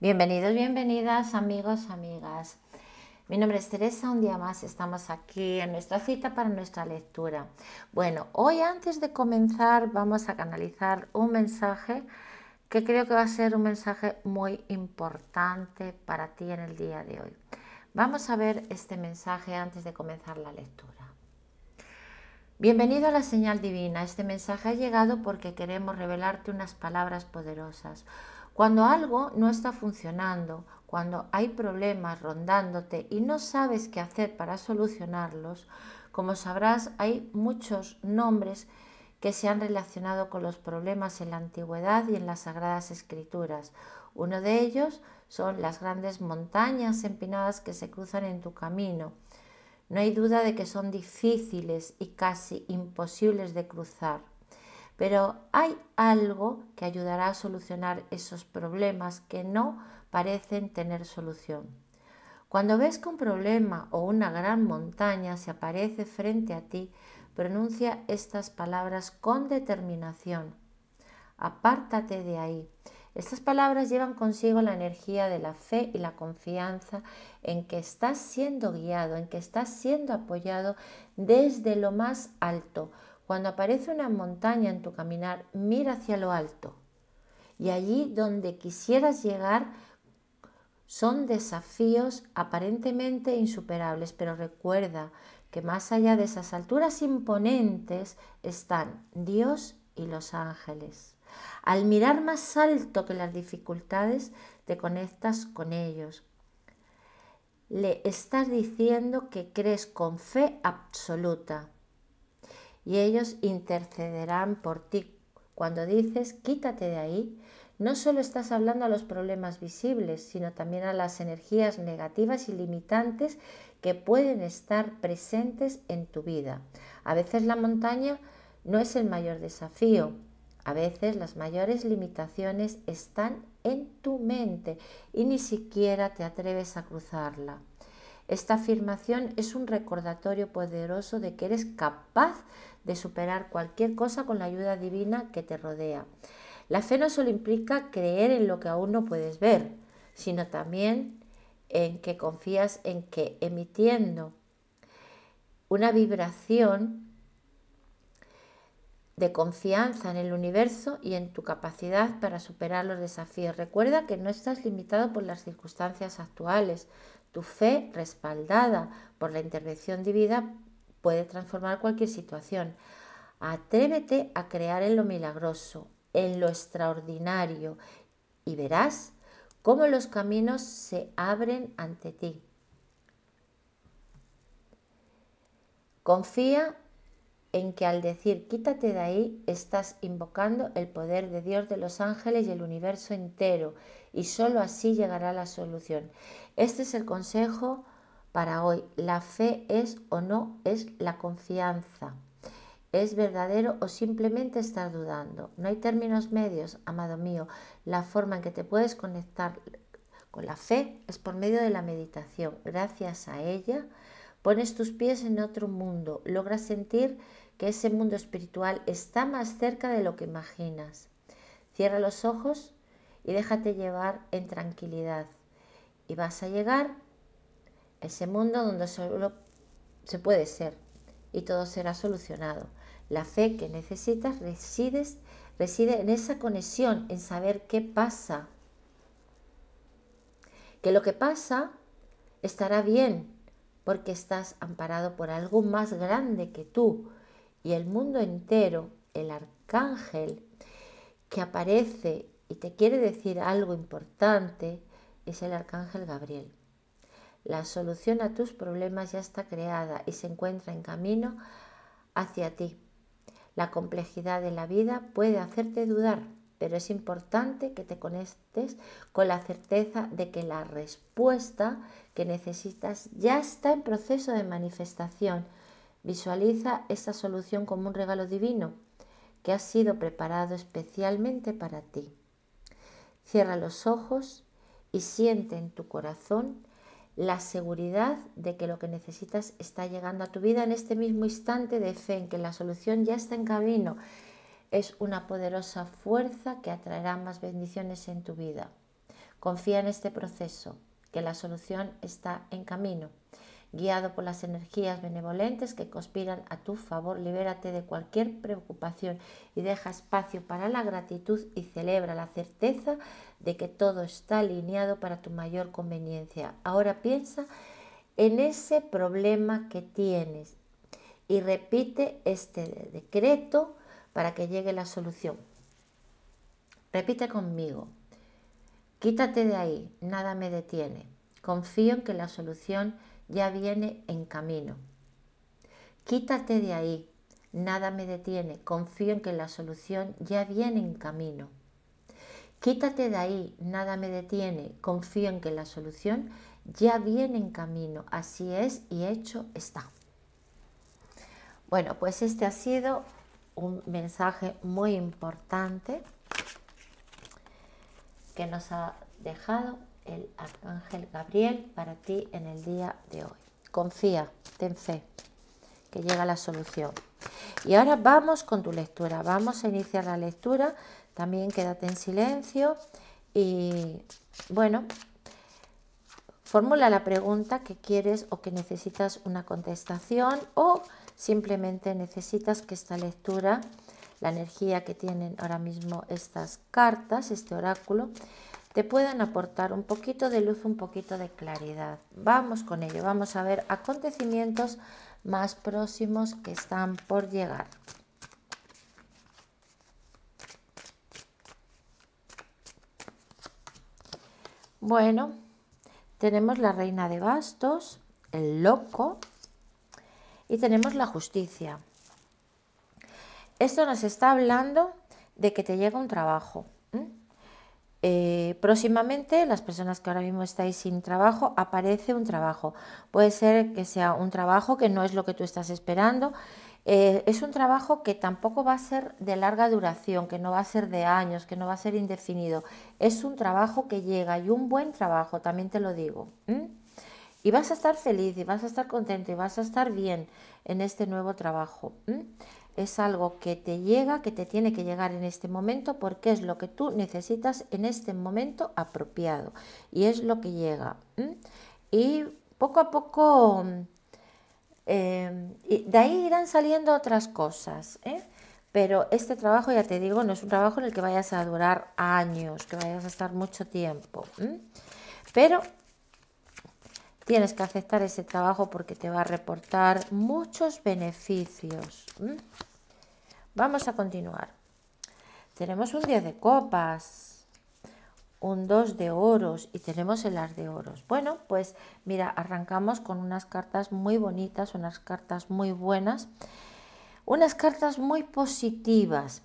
Bienvenidos, bienvenidas, amigos, amigas. Mi nombre es Teresa, un día más estamos aquí en nuestra cita para nuestra lectura. Bueno, hoy antes de comenzar vamos a canalizar un mensaje que creo que va a ser un mensaje muy importante para ti en el día de hoy. Vamos a ver este mensaje antes de comenzar la lectura. Bienvenido a la señal divina. Este mensaje ha llegado porque queremos revelarte unas palabras poderosas cuando algo no está funcionando, cuando hay problemas rondándote y no sabes qué hacer para solucionarlos, como sabrás, hay muchos nombres que se han relacionado con los problemas en la antigüedad y en las sagradas escrituras. Uno de ellos son las grandes montañas empinadas que se cruzan en tu camino. No hay duda de que son difíciles y casi imposibles de cruzar. Pero hay algo que ayudará a solucionar esos problemas que no parecen tener solución. Cuando ves que un problema o una gran montaña se aparece frente a ti, pronuncia estas palabras con determinación. Apártate de ahí. Estas palabras llevan consigo la energía de la fe y la confianza en que estás siendo guiado, en que estás siendo apoyado desde lo más alto, cuando aparece una montaña en tu caminar, mira hacia lo alto. Y allí donde quisieras llegar son desafíos aparentemente insuperables, pero recuerda que más allá de esas alturas imponentes están Dios y los ángeles. Al mirar más alto que las dificultades, te conectas con ellos. Le estás diciendo que crees con fe absoluta y ellos intercederán por ti. Cuando dices quítate de ahí, no solo estás hablando a los problemas visibles, sino también a las energías negativas y limitantes que pueden estar presentes en tu vida. A veces la montaña no es el mayor desafío, a veces las mayores limitaciones están en tu mente y ni siquiera te atreves a cruzarla. Esta afirmación es un recordatorio poderoso de que eres capaz de superar cualquier cosa con la ayuda divina que te rodea. La fe no solo implica creer en lo que aún no puedes ver, sino también en que confías en que emitiendo una vibración de confianza en el universo y en tu capacidad para superar los desafíos. Recuerda que no estás limitado por las circunstancias actuales. Tu fe, respaldada por la intervención divina, puede transformar cualquier situación. Atrévete a crear en lo milagroso, en lo extraordinario y verás cómo los caminos se abren ante ti. Confía en que al decir quítate de ahí estás invocando el poder de Dios, de los ángeles y el universo entero y sólo así llegará la solución. Este es el consejo para hoy. La fe es o no es la confianza. ¿Es verdadero o simplemente estar dudando? No hay términos medios, amado mío. La forma en que te puedes conectar con la fe es por medio de la meditación. Gracias a ella pones tus pies en otro mundo, logras sentir que ese mundo espiritual está más cerca de lo que imaginas. Cierra los ojos y déjate llevar en tranquilidad y vas a llegar ese mundo donde solo se puede ser y todo será solucionado. La fe que necesitas reside en esa conexión, en saber qué pasa. Que lo que pasa estará bien porque estás amparado por algo más grande que tú y el mundo entero, el arcángel que aparece y te quiere decir algo importante es el arcángel Gabriel. La solución a tus problemas ya está creada y se encuentra en camino hacia ti. La complejidad de la vida puede hacerte dudar, pero es importante que te conectes con la certeza de que la respuesta que necesitas ya está en proceso de manifestación. Visualiza esta solución como un regalo divino que ha sido preparado especialmente para ti. Cierra los ojos y siente en tu corazón la seguridad de que lo que necesitas está llegando a tu vida en este mismo instante de fe en que la solución ya está en camino. Es una poderosa fuerza que atraerá más bendiciones en tu vida. Confía en este proceso, que la solución está en camino guiado por las energías benevolentes que conspiran a tu favor. Libérate de cualquier preocupación y deja espacio para la gratitud y celebra la certeza de que todo está alineado para tu mayor conveniencia. Ahora piensa en ese problema que tienes y repite este decreto para que llegue la solución. Repite conmigo. Quítate de ahí, nada me detiene. Confío en que la solución ya viene en camino. Quítate de ahí, nada me detiene, confío en que la solución ya viene en camino. Quítate de ahí, nada me detiene, confío en que la solución ya viene en camino, así es y hecho está. Bueno, pues este ha sido un mensaje muy importante que nos ha dejado el arcángel Gabriel para ti en el día de hoy. Confía, ten fe, que llega la solución. Y ahora vamos con tu lectura, vamos a iniciar la lectura, también quédate en silencio y bueno, formula la pregunta que quieres o que necesitas una contestación o simplemente necesitas que esta lectura, la energía que tienen ahora mismo estas cartas, este oráculo, te puedan aportar un poquito de luz, un poquito de claridad. Vamos con ello, vamos a ver acontecimientos más próximos que están por llegar. Bueno, tenemos la reina de bastos, el loco y tenemos la justicia. Esto nos está hablando de que te llega un trabajo, eh, próximamente, las personas que ahora mismo estáis sin trabajo, aparece un trabajo. Puede ser que sea un trabajo que no es lo que tú estás esperando. Eh, es un trabajo que tampoco va a ser de larga duración, que no va a ser de años, que no va a ser indefinido. Es un trabajo que llega y un buen trabajo, también te lo digo. Y vas a estar feliz y vas a estar contento y vas a estar bien en este nuevo trabajo es algo que te llega, que te tiene que llegar en este momento porque es lo que tú necesitas en este momento apropiado y es lo que llega. Y poco a poco, mm, em, y de ahí irán saliendo otras cosas. ¿eh? Pero este trabajo, ya te digo, no es un trabajo en el que vayas a durar años, que vayas a estar mucho tiempo. Pero tienes que aceptar ese trabajo porque te va a reportar muchos beneficios. Vamos a continuar. Tenemos un día de copas, un 2 de oros y tenemos el as de oros. Bueno, pues mira, arrancamos con unas cartas muy bonitas, unas cartas muy buenas, unas cartas muy positivas.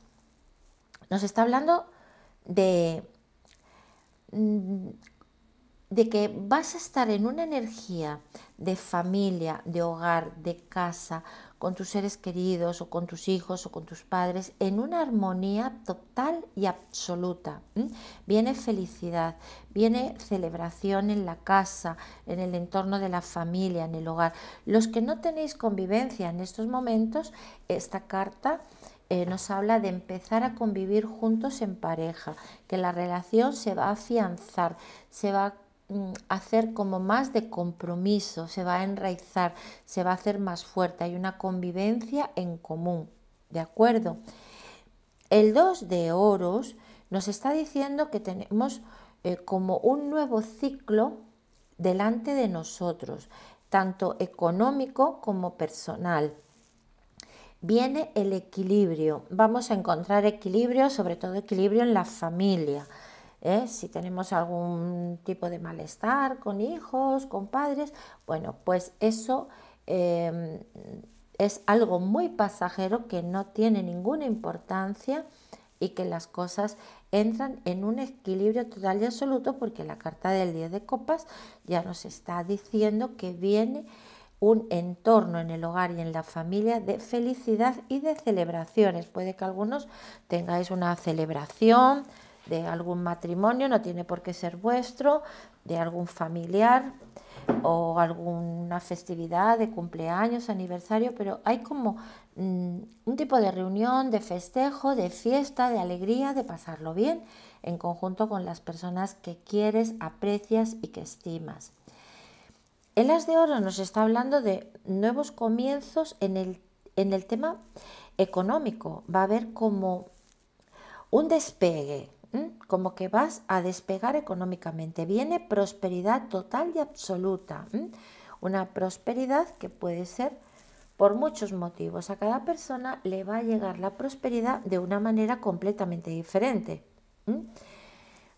Nos está hablando de, mm, de que vas a estar en una energía de familia, de hogar, de casa, con tus seres queridos o con tus hijos o con tus padres en una armonía total y absoluta. Viene felicidad, viene celebración en la casa, en el entorno de la familia, en el hogar. Los que no tenéis convivencia en estos momentos, esta carta eh, nos habla de empezar a convivir juntos en pareja, que la relación se va a afianzar, se va a Mm, hacer como más de compromiso, se va a enraizar, se va a hacer más fuerte, hay una convivencia en común, ¿de acuerdo? El 2 de oros nos está diciendo que tenemos eh, como un nuevo ciclo delante de nosotros, tanto económico como personal viene el equilibrio. Vamos a encontrar equilibrio, sobre todo equilibrio en la familia. ¿eh? si tenemos algún tipo de malestar con hijos, con padres, bueno, pues eso em, es algo muy pasajero que no tiene ninguna importancia y que las cosas entran en un equilibrio total y absoluto porque la carta del 10 de copas ya nos está diciendo que viene un entorno en el hogar y en la familia de felicidad y de celebraciones. Puede que algunos tengáis una celebración, de algún matrimonio, no tiene por qué ser vuestro, de algún familiar o alguna festividad de cumpleaños, aniversario, pero hay como mm, un tipo de reunión, de festejo, de fiesta, de alegría, de pasarlo bien en conjunto con las personas que quieres, aprecias y que estimas. El as de oro nos está hablando de nuevos comienzos en el, en el tema económico. Va a haber como un despegue, como que vas a despegar económicamente. Viene prosperidad total y absoluta. Una prosperidad que puede ser por muchos motivos. A cada persona le va a llegar la prosperidad de una manera completamente diferente.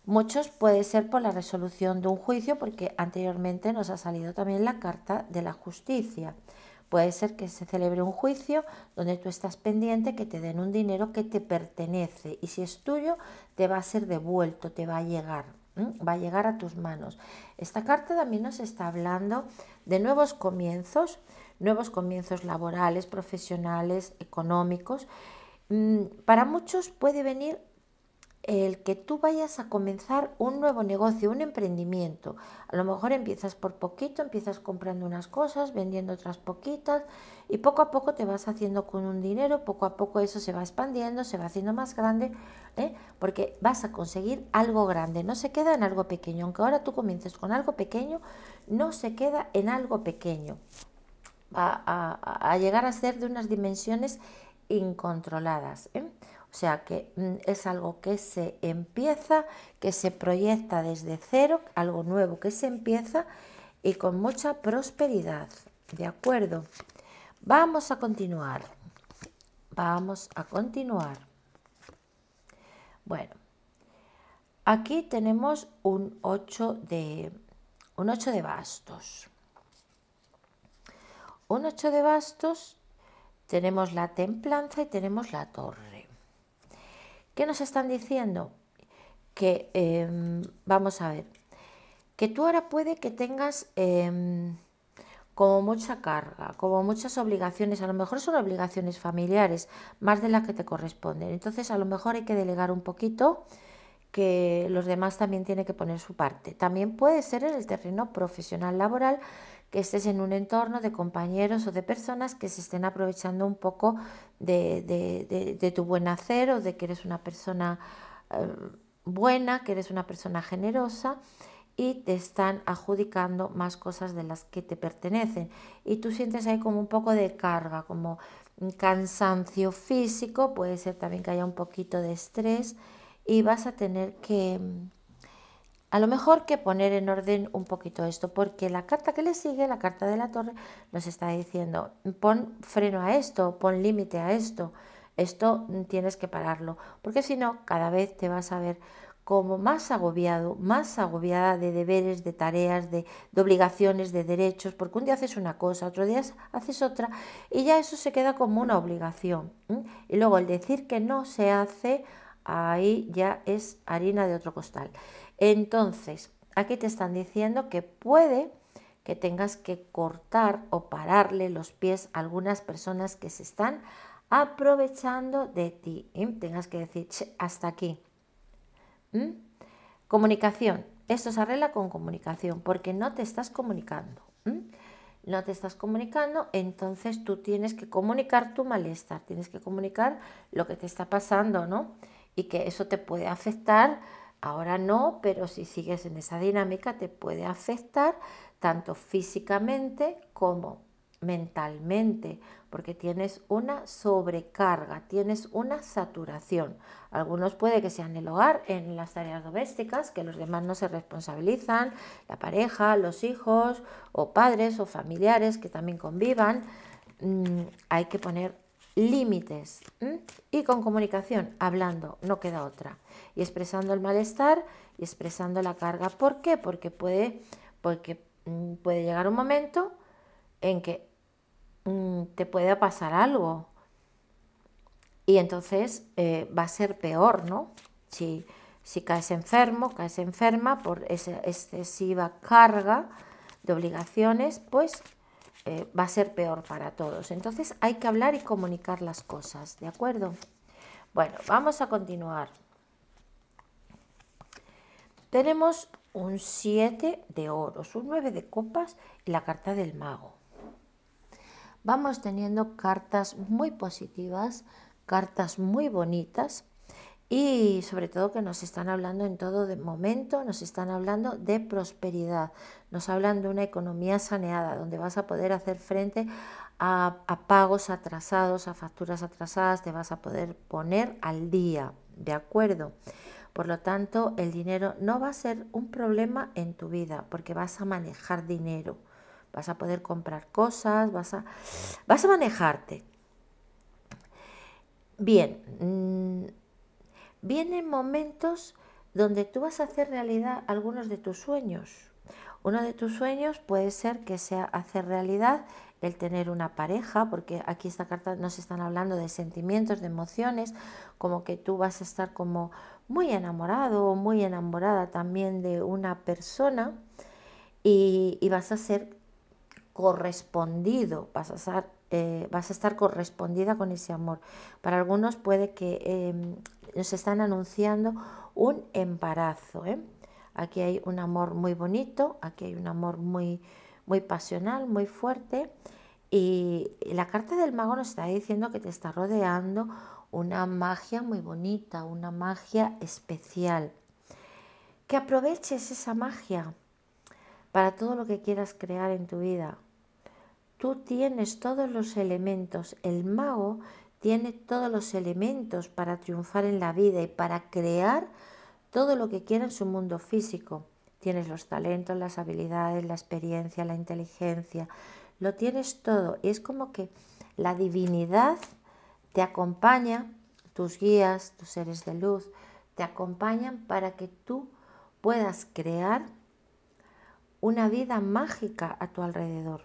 Muchos puede ser por la resolución de un juicio, porque anteriormente nos ha salido también la carta de la justicia. Puede ser que se celebre un juicio donde tú estás pendiente que te den un dinero que te pertenece y si es tuyo te va a ser devuelto, te va a llegar, va a llegar a tus manos. Esta carta también nos está hablando de nuevos comienzos, nuevos comienzos laborales, profesionales, económicos. Mm, para muchos puede venir el que tú vayas a comenzar un nuevo negocio, un emprendimiento. A lo mejor empiezas por poquito, empiezas comprando unas cosas, vendiendo otras poquitas y poco a poco te vas haciendo con un dinero, poco a poco eso se va expandiendo, se va haciendo más grande, ¿eh? porque vas a conseguir algo grande, no se queda en algo pequeño. Aunque ahora tú comiences con algo pequeño, no se queda en algo pequeño. va a, llegar a ser de unas dimensiones incontroladas. ¿eh? O sea que mm, es algo que se empieza, que se proyecta desde cero, algo nuevo que se empieza y con mucha prosperidad. ¿De acuerdo? Vamos a continuar. Vamos a continuar. Bueno, aquí tenemos un 8 de, un 8 de bastos. Un 8 de bastos, tenemos la templanza y tenemos la torre. ¿Qué nos están diciendo? Que, em, vamos a ver, que tú ahora puede que tengas em, como mucha carga, como muchas obligaciones, a lo mejor son obligaciones familiares, más de las que te corresponden. Entonces a lo mejor hay que delegar un poquito, que los demás también tienen que poner su parte. También puede ser en el terreno profesional laboral, estés en un entorno de compañeros o de personas que se estén aprovechando un poco de, de, de, tu buen hacer o de que eres una persona eh, buena, que eres una persona generosa y te están adjudicando más cosas de las que te pertenecen. Y tú sientes ahí como un poco de carga, como un cansancio físico, puede ser también que haya un poquito de estrés y vas a tener que, a lo mejor que poner en orden un poquito esto, porque la carta que le sigue, la carta de la torre, nos está diciendo, pon freno a esto, pon límite a esto, esto tienes que pararlo, porque si no, cada vez te vas a ver como más agobiado, más agobiada de deberes, de tareas, de, obligaciones, de derechos, porque un día haces una cosa, otro día haces otra, y ya eso se queda como una obligación. Y luego el decir que no se hace ahí ya es harina de otro costal. Entonces, aquí te están diciendo que puede que tengas que cortar o pararle los pies a algunas personas que se están aprovechando de ti. Tengas que decir, hasta aquí. Comunicación. Esto se arregla con comunicación porque no te estás comunicando. No te estás comunicando, entonces tú tienes que comunicar tu malestar, tienes que comunicar lo que te está pasando, ¿no? y que eso te puede afectar, ahora no, pero si sigues en esa dinámica te puede afectar tanto físicamente como mentalmente, porque tienes una sobrecarga, tienes una saturación. Algunos puede que sean el hogar, en las tareas domésticas, que los demás no se responsabilizan, la pareja, los hijos o padres o familiares que también convivan. Mm, hay que poner límites y con comunicación, hablando, no queda otra. Y expresando el malestar y expresando la carga. ¿Por qué? Porque puede, porque mm, puede llegar un momento en que mm, te pueda pasar algo. Y entonces eh, va a ser peor, ¿no? Si, si caes enfermo, caes enferma por esa excesiva carga de obligaciones, pues eh, va a ser peor para todos. Entonces hay que hablar y comunicar las cosas, ¿de acuerdo? Bueno, vamos a continuar. Tenemos un 7 de oros, un 9 de copas y la carta del mago. Vamos teniendo cartas muy positivas, cartas muy bonitas y sobre todo que nos están hablando en todo momento, nos están hablando de prosperidad, nos hablan de una economía saneada, donde vas a poder hacer frente a, pagos atrasados, a facturas atrasadas, te vas a poder poner al día, ¿de acuerdo? Por lo tanto, el dinero no va a ser un problema en tu vida, porque vas a manejar dinero, vas a poder comprar cosas, vas a, vas a manejarte. Bien, mm, vienen momentos donde tú vas a hacer realidad algunos de tus sueños. Uno de tus sueños puede ser que sea hacer realidad el tener una pareja, porque aquí esta carta nos están hablando de sentimientos, de emociones, como que tú vas a estar como muy enamorado o muy enamorada también de una persona y, y vas a ser correspondido, vas a ser, eh, vas a estar correspondida con ese amor. Para algunos puede que nos em, están anunciando un embarazo. ¿eh? Aquí hay un amor muy bonito, aquí hay un amor muy, muy pasional, muy fuerte. Y la carta del mago nos está diciendo que te está rodeando una magia muy bonita, una magia especial. Que aproveches esa magia para todo lo que quieras crear en tu vida tú tienes todos los elementos, el mago tiene todos los elementos para triunfar en la vida y para crear todo lo que quiera en su mundo físico. Tienes los talentos, las habilidades, la experiencia, la inteligencia, lo tienes todo. Y es como que la divinidad te acompaña, tus guías, tus seres de luz, te acompañan para que tú puedas crear una vida mágica a tu alrededor.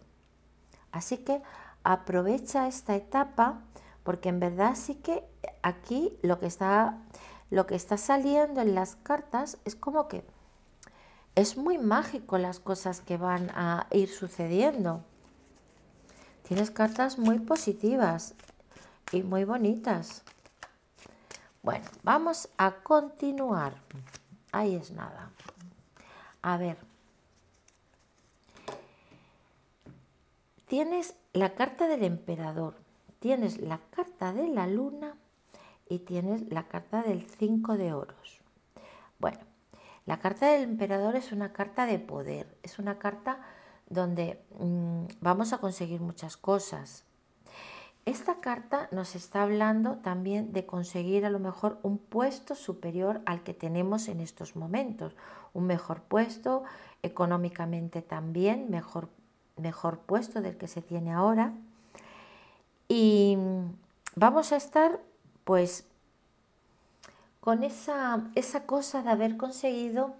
Así que aprovecha esta etapa porque en verdad sí que aquí lo que está, lo que está saliendo en las cartas es como que es muy mágico las cosas que van a ir sucediendo. Tienes cartas muy positivas y muy bonitas. Bueno, vamos a continuar. Ahí es nada. A ver. Tienes la carta del emperador, tienes la carta de la luna y tienes la carta del 5 de oros. Bueno, la carta del emperador es una carta de poder, es una carta donde mm, vamos a conseguir muchas cosas. Esta carta nos está hablando también de conseguir a lo mejor un puesto superior al que tenemos en estos momentos, un mejor puesto, económicamente también, mejor mejor puesto del que se tiene ahora. Y vamos a estar pues con esa, esa cosa de haber conseguido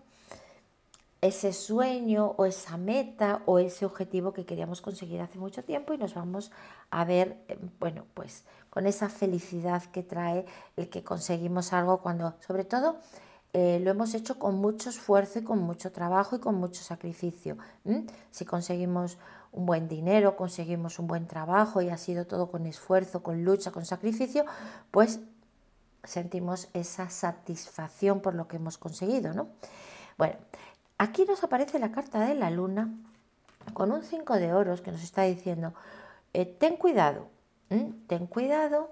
ese sueño o esa meta o ese objetivo que queríamos conseguir hace mucho tiempo y nos vamos a ver, eh, bueno, pues con esa felicidad que trae el que conseguimos algo cuando, sobre todo, eh, lo hemos hecho con mucho esfuerzo y con mucho trabajo y con mucho sacrificio. Si conseguimos un buen dinero, conseguimos un buen trabajo y ha sido todo con esfuerzo, con lucha, con sacrificio, pues sentimos esa satisfacción por lo que hemos conseguido, ¿no? Bueno, aquí nos aparece la carta de la luna con un 5 de oros que nos está diciendo, eh, ten cuidado, ten cuidado,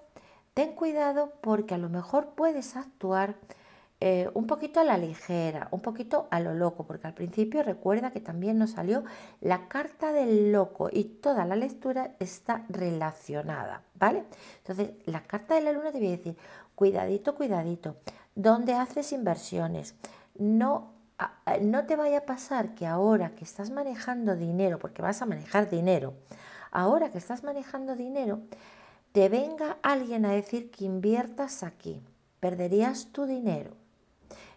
ten cuidado porque a lo mejor puedes actuar eh, un poquito a la ligera, un poquito a lo loco, porque al principio recuerda que también nos salió la carta del loco y toda la lectura está relacionada, ¿vale? Entonces, la carta de la luna te voy a decir, cuidadito, cuidadito, ¿dónde haces inversiones? No no te vaya a pasar que ahora que estás manejando dinero, porque vas a manejar dinero, ahora que estás manejando dinero, te venga alguien a decir que inviertas aquí, perderías tu dinero.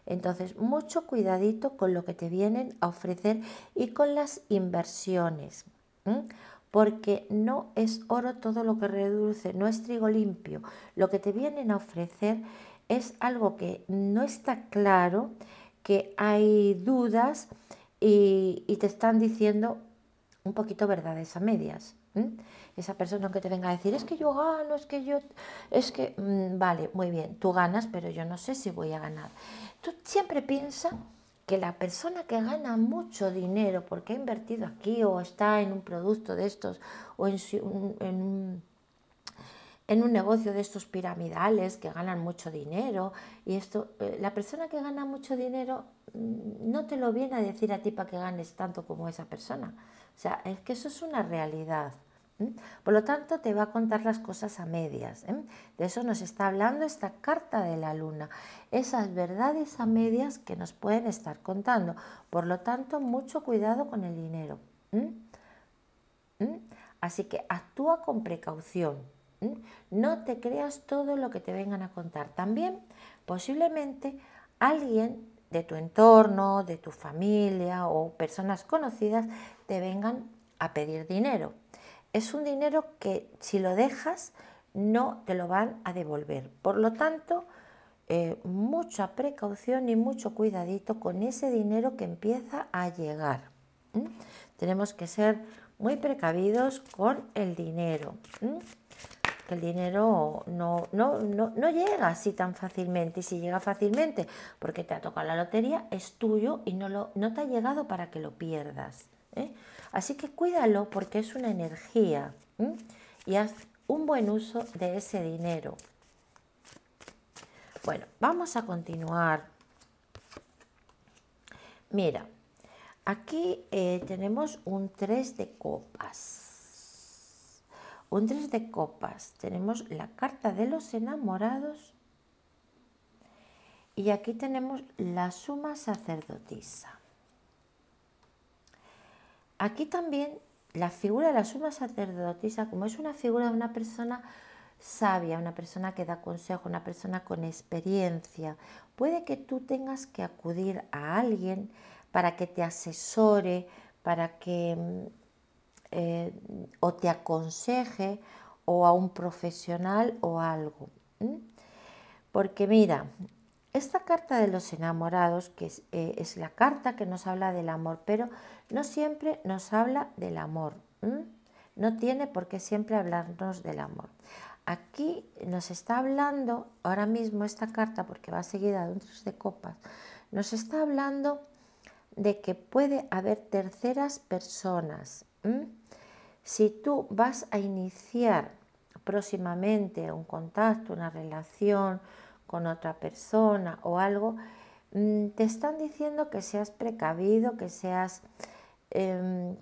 Entonces, mucho cuidadito con lo que te vienen a ofrecer y con las inversiones, porque no es oro todo lo que reduce, no es trigo limpio. Lo que te vienen a ofrecer es algo que no está claro, que hay dudas y, te están diciendo un poquito verdades a medias. Esa persona que te venga a decir, es que yo gano, es que yo, es que, mm, vale, muy bien, tú ganas, pero yo no sé si voy a ganar. Tú siempre piensas que la persona que gana mucho dinero porque ha invertido aquí o está en un producto de estos o en, un, en un negocio de estos piramidales que ganan mucho dinero y esto, eh, la persona que gana mucho dinero mm, no te lo viene a decir a ti para que ganes tanto como esa persona. O sea, es que eso es una realidad. Por lo tanto, te va a contar las cosas a medias. De eso nos está hablando esta carta de la luna. Esas verdades a medias que nos pueden estar contando. Por lo tanto, mucho cuidado con el dinero. Así que actúa con precaución. No te creas todo lo que te vengan a contar. También, posiblemente, alguien de tu entorno, de tu familia o personas conocidas te vengan a pedir dinero es un dinero que si lo dejas no te lo van a devolver. Por lo tanto, eh, mucha precaución y mucho cuidadito con ese dinero que empieza a llegar. Tenemos que ser muy precavidos con el dinero. Que el dinero no, no, no, no llega así tan fácilmente. Y si llega fácilmente porque te ha tocado la lotería, es tuyo y no, lo, no te ha llegado para que lo pierdas. ¿eh? Así que cuídalo porque es una energía y haz un buen uso de ese dinero. Bueno, vamos a continuar. Mira, aquí eh, tenemos un 3 de copas. Un 3 de copas. Tenemos la carta de los enamorados y aquí tenemos la suma sacerdotisa. Aquí también la figura de la suma sacerdotisa, como es una figura de una persona sabia, una persona que da consejo, una persona con experiencia, puede que tú tengas que acudir a alguien para que te asesore, para que mm, eh, o te aconseje o a un profesional o algo. Porque mira, esta carta de los enamorados, que eh, es, la carta que nos habla del amor, pero no siempre nos habla del amor. No tiene por qué siempre hablarnos del amor. Aquí nos está hablando, ahora mismo esta carta, porque va seguida de un tres de copas, nos está hablando de que puede haber terceras personas. Si tú vas a iniciar próximamente un contacto, una relación, con otra persona o algo, mm, te están diciendo que seas precavido, que seas em,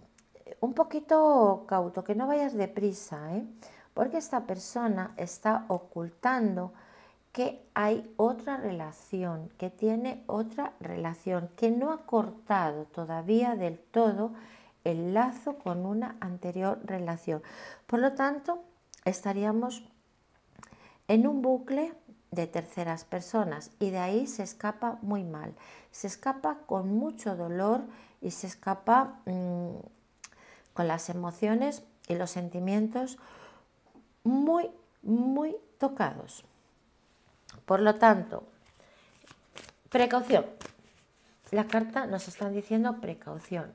un poquito cauto, que no vayas deprisa, ¿eh? porque esta persona está ocultando que hay otra relación, que tiene otra relación, que no ha cortado todavía del todo el lazo con una anterior relación. Por lo tanto, estaríamos en un bucle de terceras personas y de ahí se escapa muy mal. Se escapa con mucho dolor y se escapa mm, con las emociones y los sentimientos muy, muy tocados. Por lo tanto, precaución. La carta nos están diciendo precaución.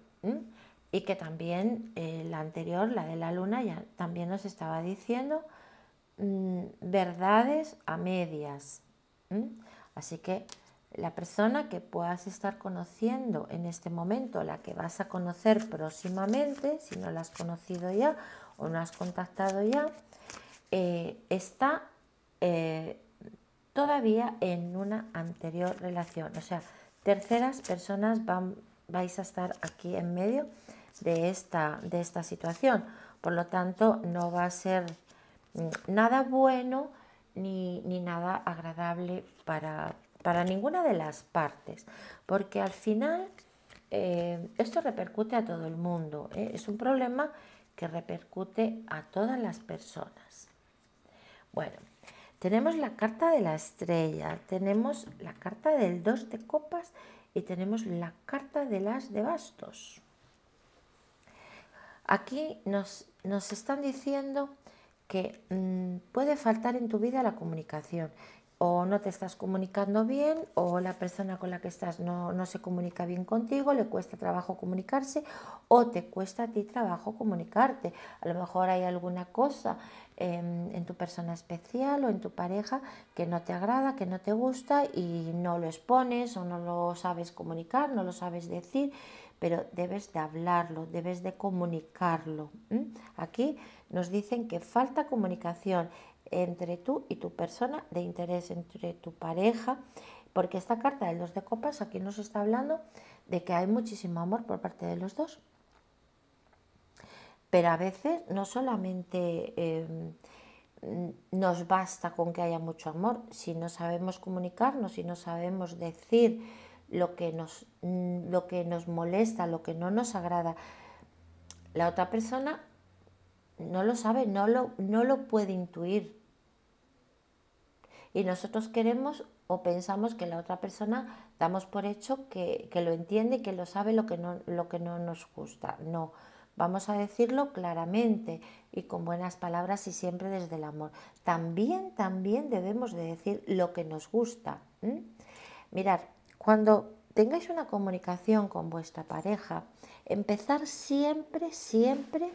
Y que también eh, la anterior, la de la luna, ya también nos estaba diciendo Mm, verdades a medias. Así que la persona que puedas estar conociendo en este momento, la que vas a conocer próximamente, si no la has conocido ya o no has contactado ya, eh, está eh, todavía en una anterior relación. O sea, terceras personas van, vais a estar aquí en medio de esta, de esta situación. Por lo tanto, no va a ser nada bueno ni, nada agradable para, para, ninguna de las partes, porque al final eh, esto repercute a todo el mundo, ¿eh? es un problema que repercute a todas las personas. Bueno, tenemos la carta de la estrella, tenemos la carta del 2 de copas y tenemos la carta de las de bastos. Aquí nos, nos están diciendo que mm, puede faltar en tu vida la comunicación. O no te estás comunicando bien, o la persona con la que estás no, se comunica bien contigo, le cuesta trabajo comunicarse, o te cuesta a ti trabajo comunicarte. A lo mejor hay alguna cosa em, en tu persona especial o en tu pareja que no te agrada, que no te gusta y no lo expones o no lo sabes comunicar, no lo sabes decir pero debes de hablarlo, debes de comunicarlo. Aquí nos dicen que falta comunicación entre tú y tu persona de interés, entre tu pareja, porque esta carta de los de copas aquí nos está hablando de que hay muchísimo amor por parte de los dos. Pero a veces no solamente... Em, nos basta con que haya mucho amor, si no sabemos comunicarnos, si no sabemos decir lo que nos, mm, lo que nos molesta, lo que no nos agrada. La otra persona no lo sabe, no lo, no lo puede intuir. Y nosotros queremos o pensamos que la otra persona damos por hecho que, lo entiende, que lo sabe lo que, no, lo que no nos gusta. No, vamos a decirlo claramente y con buenas palabras y siempre desde el amor. También, también debemos de decir lo que nos gusta. Mirar, cuando tengáis una comunicación con vuestra pareja, empezar siempre, siempre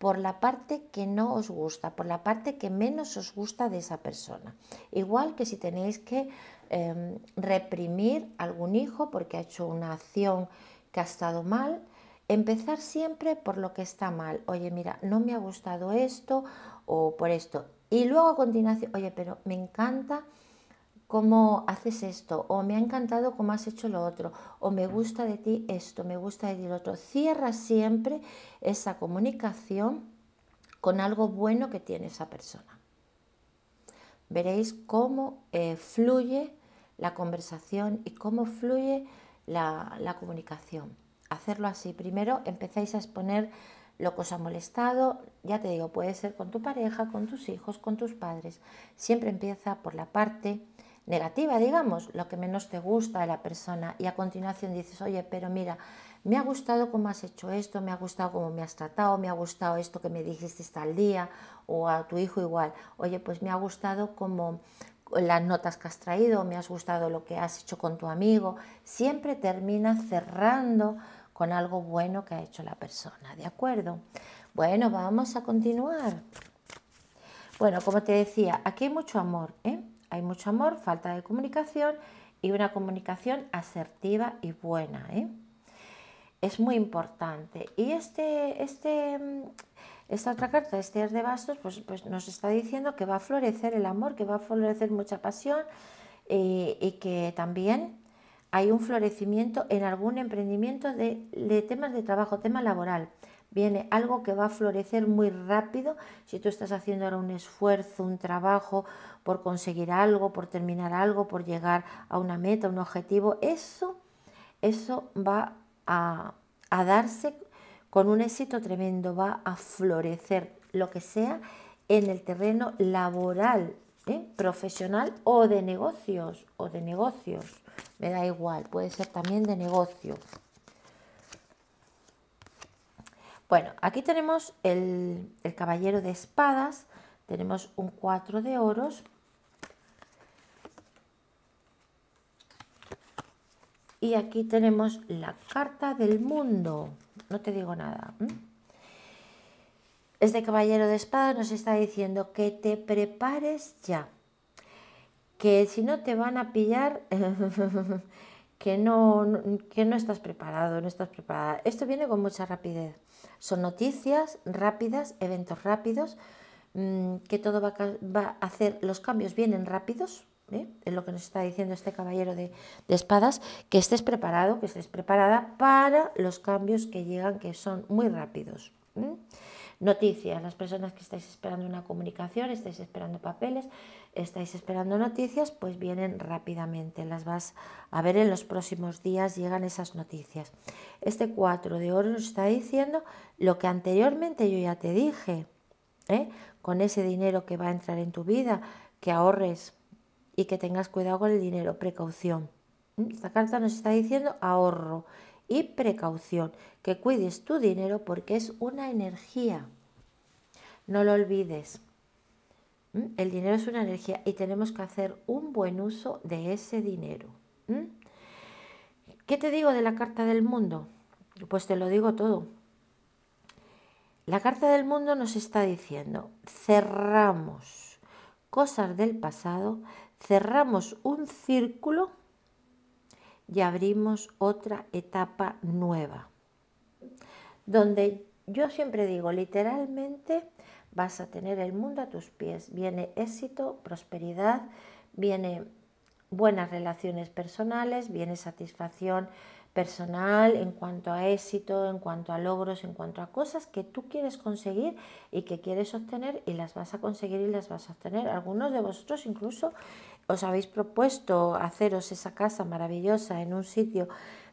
por la parte que no os gusta, por la parte que menos os gusta de esa persona. Igual que si tenéis que em, reprimir algún hijo porque ha hecho una acción que ha estado mal, empezar siempre por lo que está mal. Oye, mira, no me ha gustado esto o por esto. Y luego a continuación, oye, pero me encanta cómo haces esto, o me ha encantado cómo has hecho lo otro, o me gusta de ti esto, me gusta de ti lo otro. Cierra siempre esa comunicación con algo bueno que tiene esa persona. Veréis cómo eh, fluye la conversación y cómo fluye la, la comunicación. Hacerlo así. Primero empezáis a exponer lo que os ha molestado, ya te digo, puede ser con tu pareja, con tus hijos, con tus padres. Siempre empieza por la parte negativa, digamos, lo que menos te gusta de la persona y a continuación dices, oye, pero mira, me ha gustado cómo has hecho esto, me ha gustado cómo me has tratado, me ha gustado esto que me dijiste tal día o a tu hijo igual, oye, pues me ha gustado cómo las notas que has traído, me has gustado lo que has hecho con tu amigo, siempre termina cerrando con algo bueno que ha hecho la persona, ¿de acuerdo? Bueno, vamos a continuar. Bueno, como te decía, aquí hay mucho amor, ¿eh? hay mucho amor, falta de comunicación y una comunicación asertiva y buena. ¿eh? Es muy importante. Y este, este, mm, esta otra carta, este de bastos, pues, pues, nos está diciendo que va a florecer el amor, que va a florecer mucha pasión eh, y que también hay un florecimiento en algún emprendimiento de, de temas de trabajo, tema laboral viene algo que va a florecer muy rápido. Si tú estás haciendo ahora un esfuerzo, un trabajo por conseguir algo, por terminar algo, por llegar a una meta, un objetivo, eso, eso va a, darse con un éxito tremendo, va a florecer lo que sea en el terreno laboral, ¿eh? profesional o de negocios, o de negocios, me da igual, puede ser también de negocios bueno, aquí tenemos el, caballero de espadas, tenemos un 4 de oros y aquí tenemos la carta del mundo. No te digo nada. Este caballero de espadas nos está diciendo que te prepares ya, que si no te van a pillar que no, que no estás preparado, no estás preparada. Esto viene con mucha rapidez. Son noticias rápidas, eventos rápidos, mm, que todo va, a, hacer, los cambios vienen rápidos, ¿eh? es lo que nos está diciendo este caballero de, espadas, que estés preparado, que estés preparada para los cambios que llegan, que son muy rápidos. Noticias, las personas que estáis esperando una comunicación, estáis esperando papeles, estáis esperando noticias, pues vienen rápidamente, las vas a ver en los próximos días, llegan esas noticias. Este 4 de oro nos está diciendo lo que anteriormente yo ya te dije, ¿eh? con ese dinero que va a entrar en tu vida, que ahorres y que tengas cuidado con el dinero, precaución. Esta carta nos está diciendo ahorro y precaución, que cuides tu dinero porque es una energía. No lo olvides. ¿Mm? El dinero es una energía y tenemos que hacer un buen uso de ese dinero. ¿Mm? ¿Qué te digo de la carta del mundo? Pues te lo digo todo. La carta del mundo nos está diciendo, cerramos cosas del pasado, cerramos un círculo y abrimos otra etapa nueva, donde yo siempre digo, literalmente vas a tener el mundo a tus pies, viene éxito, prosperidad, viene buenas relaciones personales, viene satisfacción personal en cuanto a éxito, en cuanto a logros, en cuanto a cosas que tú quieres conseguir y que quieres obtener y las vas a conseguir y las vas a obtener. Algunos de vosotros incluso os habéis propuesto haceros esa casa maravillosa en un sitio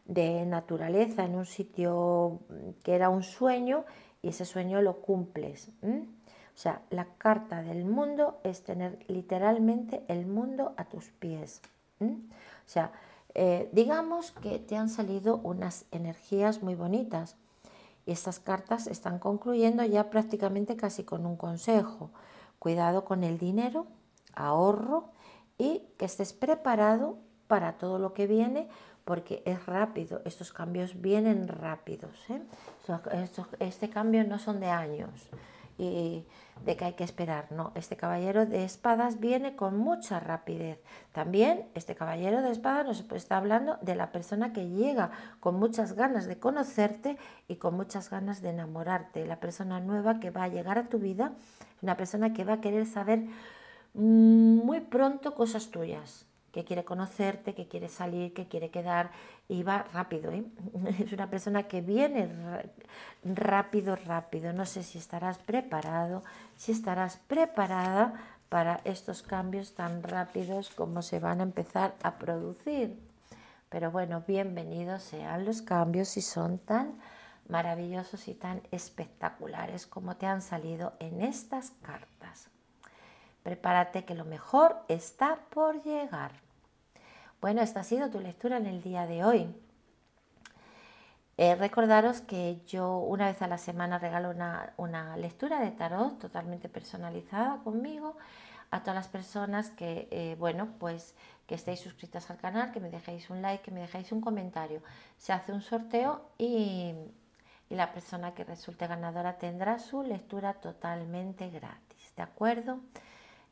de naturaleza, en un sitio mm, que era un sueño y ese sueño lo cumples. O sea, la carta del mundo es tener literalmente el mundo a tus pies. O sea, eh, digamos que te han salido unas energías muy bonitas y estas cartas están concluyendo ya prácticamente casi con un consejo. Cuidado con el dinero, ahorro, y que estés preparado para todo lo que viene porque es rápido, estos cambios vienen rápidos. ¿eh? este cambio no son de años y de que hay que esperar, no, este caballero de espadas viene con mucha rapidez. También este caballero de espadas nos está hablando de la persona que llega con muchas ganas de conocerte y con muchas ganas de enamorarte, la persona nueva que va a llegar a tu vida, una persona que va a querer saber Mm, muy pronto cosas tuyas, que quiere conocerte, que quiere salir, que quiere quedar y va rápido. ¿eh? Es una persona que viene rápido, rápido. No sé si estarás preparado, si estarás preparada para estos cambios tan rápidos como se van a empezar a producir. Pero bueno, bienvenidos sean los cambios si son tan maravillosos y tan espectaculares como te han salido en estas cartas. Prepárate que lo mejor está por llegar. Bueno, esta ha sido tu lectura en el día de hoy. Eh, recordaros que yo una vez a la semana regalo una, lectura de tarot totalmente personalizada conmigo a todas las personas que, eh, bueno, pues que estéis suscritas al canal, que me dejéis un like, que me dejéis un comentario. Se hace un sorteo y, y la persona que resulte ganadora tendrá su lectura totalmente gratis, ¿de acuerdo?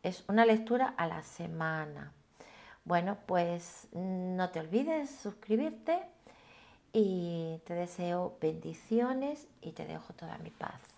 Es una lectura a la semana. Bueno, pues no te olvides suscribirte y te deseo bendiciones y te dejo toda mi paz.